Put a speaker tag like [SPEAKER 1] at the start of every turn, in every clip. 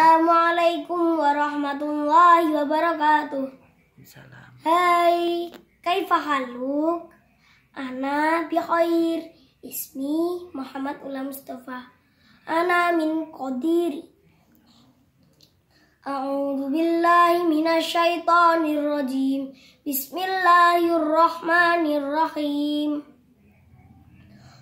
[SPEAKER 1] Assalamualaikum warahmatullahi wabarakatuh. Assalamualaikum. Hai, kaifa haluk? Ana bi khair. Ismi Muhammad Ulam Mustafa. Ana min qadir. A'udzu billahi minasyaitonir rajim. Bismillahirrahmanirrahim.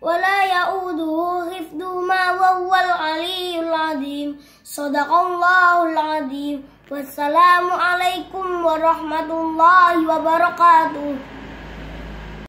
[SPEAKER 1] ولا يؤوده حفظهما وهو العلي العظيم صدق الله العظيم والسلام عليكم ورحمة الله وبركاته